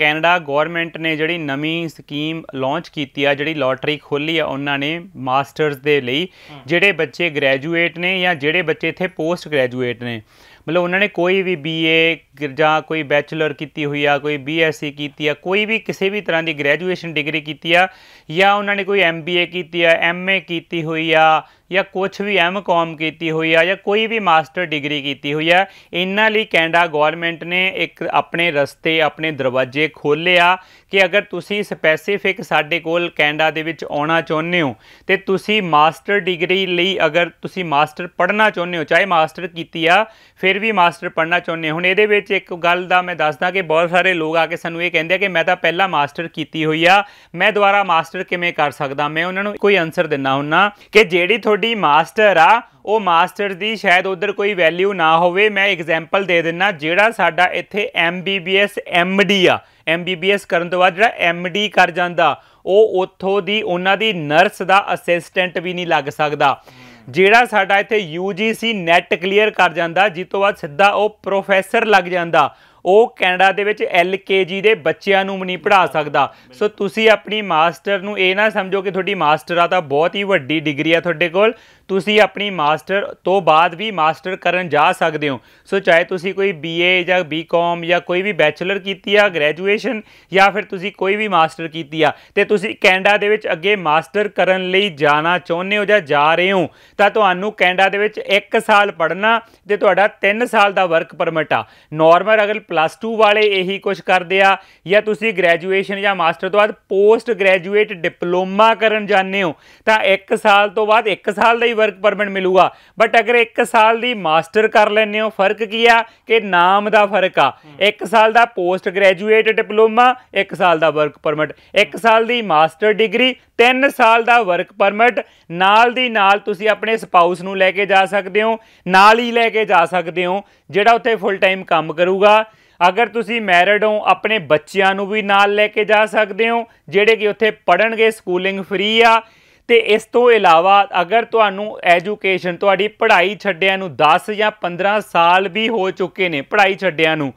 Canada government ਨੇ ਜਿਹੜੀ ਨਵੀਂ ਸਕੀਮ ਲਾਂਚ ਕੀਤੀ ਆ ਜਿਹੜੀ ਲੋਟਰੀ ਖੋਲੀ ਆ ਉਹਨਾਂ ਨੇ ਮਾਸਟਰਸ ਦੇ ਲਈ ਜਿਹੜੇ ਬੱਚੇ ਗ੍ਰੈਜੂਏਟ ਨੇ ਜਾਂ ਜਿਹੜੇ ਬੱਚੇ ਇੱਥੇ ਪੋਸਟ ਗ੍ਰੈਜੂਏਟ ਨੇ ਮਤਲਬ ਉਹਨਾਂ ਨੇ ਕੋਈ ਵੀ ਬੀਏ ਜਾਂ ਕੋਈ ਬੈਚਲਰ ਕੀਤੀ ਹੋਈ ਆ ਕੋਈ ਬੀਐਸਸੀ ਕੀਤੀ ਆ ਕੋਈ ਵੀ ਕਿਸੇ ਵੀ ਤਰ੍ਹਾਂ ਦੀ ਗ੍ਰੈਜੂਏਸ਼ਨ ਡਿਗਰੀ ਕੀਤੀ ਆ ਜਾਂ ਉਹਨਾਂ ਨੇ ਕੋਈ ਐਮਬੀਏ ਕੀਤੀ ਆ ਐਮਏ ਕੀਤੀ ਹੋਈ ਆ ਜਾਂ ਕੁਝ ਵੀ ਐਮਕਾਮ ਕੀਤੀ ਹੋਈ ਆ ਜਾਂ ਕੋਈ ਵੀ ਮਾਸਟਰ ਡਿਗਰੀ ਕੀਤੀ ਹੋਈ ਆ ਇਹਨਾਂ ਲਈ ਕੈਨੇਡਾ ਗਵਰਨਮੈਂਟ ਨੇ ਇੱਕ ਆਪਣੇ ਰਸਤੇ ਆਪਣੇ ਦਰਵਾਜ਼ੇ ਖੋਲੇ ਆ ਕਿ ਅਗਰ ਤੁਸੀਂ ਸਪੈਸੀਫਿਕ ਸਾਡੇ ਕੋਲ ਕੈਨੇਡਾ ਦੇ ਵਿੱਚ ਆਉਣਾ ਚਾਹੁੰਦੇ ਹੋ ਤੇ ਤੁਸੀਂ ਮਾਸਟਰ ਡਿਗਰੀ ਲਈ ਅਗਰ ਤੁਸੀਂ ਮਾਸਟਰ ਪੜ੍ਹਨਾ ਚਾਹੁੰਦੇ ਹੋ ਚਾਹੇ ਮਾਸਟਰ ਕੀਤੀ ਆ ਫਿਰ ਵੀ ਮਾਸਟਰ ਪੜ੍ਹਨਾ ਚਾਹੁੰਦੇ ਹੋ ਹੁਣ ਇਹਦੇ ਵਿੱਚ ਵਿੱਚ ਇੱਕ ਗੱਲ ਦਾ ਮੈਂ ਦੱਸਦਾ ਕਿ ਬਹੁਤ ਸਾਰੇ ਲੋਕ ਆ ਕੇ ਸਾਨੂੰ ਇਹ ਕਹਿੰਦੇ ਆ ਕਿ ਮੈਂ ਤਾਂ ਪਹਿਲਾਂ ਮਾਸਟਰ ਕੀਤੀ ਹੋਈ ਆ ਮੈਂ ਦੁਬਾਰਾ ਮਾਸਟਰ ਕਿਵੇਂ ਕਰ ਸਕਦਾ ਮੈਂ ਉਹਨਾਂ ਨੂੰ ਕੋਈ ਆਨਸਰ ਦਿੰਨਾ ਹੁੰਨਾ ਕਿ ਜਿਹੜੀ ਤੁਹਾਡੀ ਮਾਸਟਰ ਆ ਉਹ ਮਾਸਟਰ ਦੀ ਸ਼ਾਇਦ ਉਧਰ ਕੋਈ ਵੈਲਿਊ ਨਾ ਹੋਵੇ ਮੈਂ ਐਗਜ਼ਾਮਪਲ ਦੇ ਦਿੰਨਾ ਜਿਹੜਾ ਸਾਡਾ ਇੱਥੇ MBBS MD ਆ MBBS ਕਰਨ ਤੋਂ ਬਾਅਦ ਜਿਹੜਾ MD ਕਰ ਜਾਂਦਾ ਉਹ ਉਥੋਂ ਦੀ ਉਹਨਾਂ ਦੀ ਨਰਸ ਦਾ ਅਸਿਸਟੈਂਟ ਵੀ ਨਹੀਂ ਲੱਗ ਸਕਦਾ ਜਿਹੜਾ ਸਾਡਾ ਇੱਥੇ UGC ਨੈਟ ਕਲੀਅਰ ਕਰ ਜਾਂਦਾ ਜਿੱਤੋਂ ਬਾਅਦ ਸਿੱਧਾ ਉਹ ਪ੍ਰੋਫੈਸਰ ਲੱਗ ਜਾਂਦਾ ਉਹ ਕੈਨੇਡਾ ਦੇ ਵਿੱਚ ਐਲਕੇਜੀ ਦੇ ਬੱਚਿਆਂ ਨੂੰ ਨਹੀਂ ਪੜ੍ਹਾ ਸਕਦਾ ਸੋ ਤੁਸੀਂ ਆਪਣੀ ਮਾਸਟਰ ਨੂੰ ਇਹ ਨਾ ਸਮਝੋ ਕਿ ਤੁਹਾਡੀ ਮਾਸਟਰ ਆ ਤਾਂ ਬਹੁਤ ਹੀ ਵੱਡੀ ਡਿਗਰੀ ਆ ਤੁਹਾਡੇ ਕੋਲ ਤੁਸੀਂ ਆਪਣੀ ਮਾਸਟਰ ਤੋਂ ਬਾਅਦ ਵੀ ਮਾਸਟਰ ਕਰਨ ਜਾ ਸਕਦੇ ਹੋ ਸੋ ਚਾਹੇ ਤੁਸੀਂ ਕੋਈ ਬੀਏ ਜਾਂ ਬੀਕਾਮ ਜਾਂ ਕੋਈ ਵੀ ਬੈਚਲਰ ਕੀਤੀ ਆ ਗ੍ਰੈਜੂਏਸ਼ਨ ਜਾਂ ਫਿਰ ਤੁਸੀਂ ਕੋਈ ਵੀ ਮਾਸਟਰ ਕੀਤੀ ਆ ਤੇ ਤੁਸੀਂ ਕੈਨੇਡਾ ਦੇ ਵਿੱਚ ਅੱਗੇ ਮਾਸਟਰ ਕਰਨ ਲਈ ਜਾਣਾ ਚਾਹੁੰਦੇ ਹੋ ਜਾਂ ਜਾ ਰਹੇ ਹੋ ਤਾਂ ਤੁਹਾਨੂੰ ਕੈਨੇਡਾ ਦੇ ਵਿੱਚ 1 ਸਾਲ ਪੜ੍ਹਨਾ ਤੇ ਤੁਹਾਡਾ 3 ਸਾਲ ਦਾ ਵਰਕ ਪਰਮਿਟ ਆ ਨਾਰਮਲ ਅਗਰ ਪਲੱਸ 2 ਵਾਲੇ ਇਹੀ ਕੁਝ ਕਰਦੇ ਆ ਜਾਂ ਤੁਸੀਂ ਗ੍ਰੈਜੂਏਸ਼ਨ ਜਾਂ ਮਾਸਟਰ ਤੋਂ ਬਾਅਦ ਪੋਸਟ ਗ੍ਰੈਜੂਏਟ ਡਿਪਲੋਮਾ ਕਰਨ ਜਾਂਦੇ ਹੋ ਤਾਂ 1 ਸਾਲ ਤੋਂ ਬਾਅਦ 1 ਸਾਲ ਦਾ ਹੀ ਵਰਕ ਪਰਮਿਟ ਮਿਲੂਗਾ ਬਟ ਅਗਰ 1 ਸਾਲ ਦੀ ਮਾਸਟਰ ਕਰ ਲੈਂਦੇ ਹੋ ਫਰਕ ਕੀ ਆ ਕਿ ਨਾਮ ਦਾ ਫਰਕ ਆ 1 ਸਾਲ ਦਾ ਪੋਸਟ ਗ੍ਰੈਜੂਏਟ ਡਿਪਲੋਮਾ 1 ਸਾਲ ਦਾ ਵਰਕ ਪਰਮਿਟ 1 ਸਾਲ ਦੀ ਮਾਸਟਰ ਡਿਗਰੀ 3 ਸਾਲ ਦਾ ਵਰਕ ਪਰਮਿਟ ਨਾਲ ਦੀ ਨਾਲ ਤੁਸੀਂ ਆਪਣੇ ਸਪਾਊਸ ਨੂੰ ਲੈ ਕੇ ਜਾ ਸਕਦੇ ਹੋ ਨਾਲ ਹੀ ਲੈ ਕੇ ਜਾ ਸਕਦੇ ਹੋ ਜਿਹੜਾ ਉੱਥੇ ਫੁੱਲ ਟਾਈਮ ਕੰਮ ਕਰੂਗਾ ਅਗਰ ਤੁਸੀਂ ਮੈਰਿਡ ਹੋ ਆਪਣੇ ਬੱਚਿਆਂ ਨੂੰ ਵੀ ਨਾਲ ਲੈ ਕੇ ਜਾ ਸਕਦੇ ਹੋ ਜਿਹੜੇ ਕਿ ਉੱਥੇ ਪੜਨਗੇ ਸਕੂਲਿੰਗ ਫ੍ਰੀ ਆ ਤੇ ਇਸ ਤੋਂ ਇਲਾਵਾ ਅਗਰ ਤੁਹਾਨੂੰ ਐਜੂਕੇਸ਼ਨ ਤੁਹਾਡੀ ਪੜ੍ਹਾਈ ਛੱਡਿਆਂ ਨੂੰ 10 ਜਾਂ 15 ਸਾਲ ਵੀ ਹੋ ਚੁੱਕੇ ਨੇ ਪੜ੍ਹਾਈ ਛੱਡਿਆਂ ਨੂੰ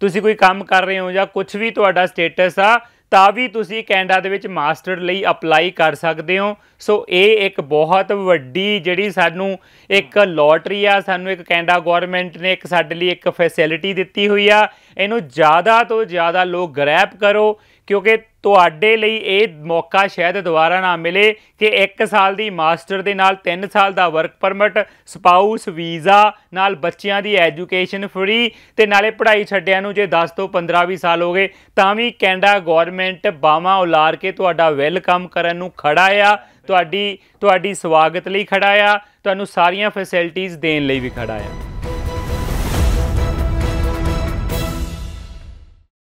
ਤੁਸੀਂ ਕੋਈ ਕੰਮ ਕਰ ਰਹੇ ਹੋ ਜਾਂ ਕੁਝ ਵੀ ਤੁਹਾਡਾ ਸਟੇਟਸ ਆ ਤਾਂ ਵੀ ਤੁਸੀਂ ਕੈਨੇਡਾ ਦੇ ਵਿੱਚ ਮਾਸਟਰ ਲਈ ਅਪਲਾਈ ਕਰ ਸਕਦੇ ਹੋ ਸੋ ਇਹ ਇੱਕ ਬਹੁਤ ਵੱਡੀ ਜਿਹੜੀ ਸਾਨੂੰ ਇੱਕ ਲੋਟਰੀ ਆ ਸਾਨੂੰ ਇੱਕ ਕੈਨੇਡਾ ਗਵਰਨਮੈਂਟ ਨੇ ਇੱਕ ਸਾਡੇ ਲਈ ਇੱਕ ਫੈਸਿਲਿਟੀ ਦਿੱਤੀ ਹੋਈ ਆ ਇਹਨੂੰ ਜ਼ਿਆਦਾ ਤੋਂ ਜ਼ਿਆਦਾ ਲੋਕ ਗ੍ਰੈਬ ਕਰੋ ਕਿਉਂਕਿ ਤੁਹਾਡੇ ਲਈ ਇਹ ਮੌਕਾ ਸ਼ਾਇਦ ਦੁਬਾਰਾ ਨਾ ਮਿਲੇ ਕਿ 1 ਸਾਲ ਦੀ ਮਾਸਟਰ ਦੇ ਨਾਲ 3 ਸਾਲ ਦਾ ਵਰਕ ਪਰਮਿਟ ਸਪਾਊਸ ਵੀਜ਼ਾ ਨਾਲ ਬੱਚਿਆਂ ਦੀ ਐਜੂਕੇਸ਼ਨ ਫ੍ਰੀ ਤੇ ਨਾਲੇ ਪੜ੍ਹਾਈ ਛੱਡਿਆਂ ਨੂੰ ਜੇ 10 ਤੋਂ 15 ਵੀ ਸਾਲ ਹੋ ਗਏ ਤਾਂ ਵੀ ਕੈਨੇਡਾ ਗਵਰਨਮੈਂਟ ਬਾਵਾ ਉਲਾਰ ਕੇ ਤੁਹਾਡਾ ਵੈਲਕਮ ਕਰਨ ਨੂੰ ਖੜਾ ਆ ਤੁਹਾਡੀ ਤੁਹਾਡੀ ਸਵਾਗਤ ਲਈ ਖੜਾ ਆ ਤੁਹਾਨੂੰ ਸਾਰੀਆਂ ਫੈਸਿਲਿਟੀਆਂ ਦੇਣ ਲਈ ਵੀ ਖੜਾ ਆ